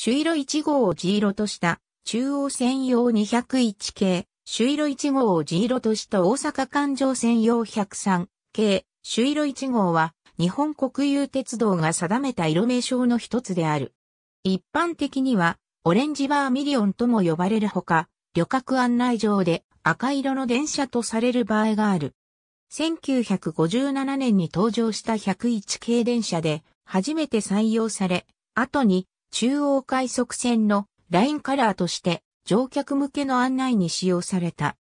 朱色1号を地色とした中央専用201系、朱色1号を地色とした大阪環状専用103系、朱色1号は日本国有鉄道が定めた色名称の一つである。一般的にはオレンジバーミリオンとも呼ばれるほか、旅客案内上で赤色の電車とされる場合がある。1957年に登場した101系電車で初めて採用され、後に中央快速線のラインカラーとして乗客向けの案内に使用された。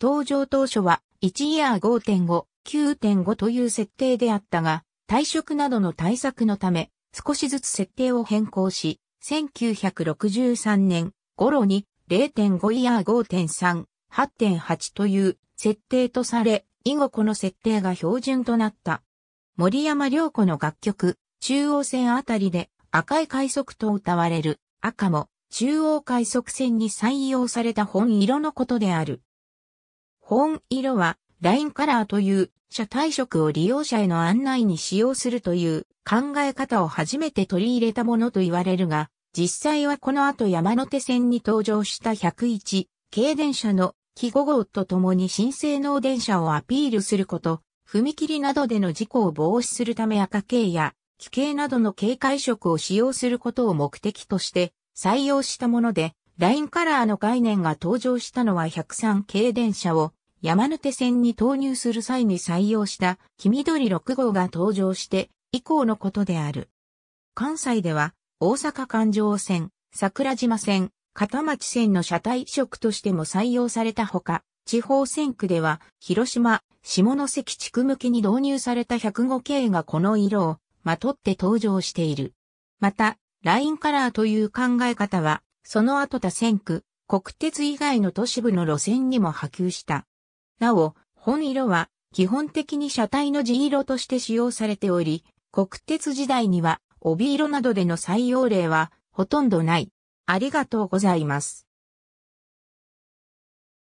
登場当初は1イヤー5.5、9.5という設定であったが、退職などの対策のため少しずつ設定を変更し、1963年頃に0.5イヤー5.3、8.8という設定とされ、以後この設定が標準となった。森山良子の楽曲、中央線あたりで赤い快速と謳われる赤も中央快速線に採用された本色のことである。本色はラインカラーという車体色を利用者への案内に使用するという考え方を初めて取り入れたものと言われるが、実際はこの後山手線に登場した101軽電車の記5号とともに新性能電車をアピールすること、踏切などでの事故を防止するため赤系や奇形などの警戒色を使用することを目的として採用したもので、ラインカラーの概念が登場したのは103系電車を山手線に投入する際に採用した黄緑6号が登場して以降のことである。関西では大阪環状線、桜島線、片町線の車体色としても採用されたほか、地方選区では広島、下関地区向きに導入された105系がこの色をまとって登場している。また、ラインカラーという考え方は、その後多線区、国鉄以外の都市部の路線にも波及した。なお、本色は基本的に車体の地色として使用されており、国鉄時代には帯色などでの採用例はほとんどない。ありがとうございます。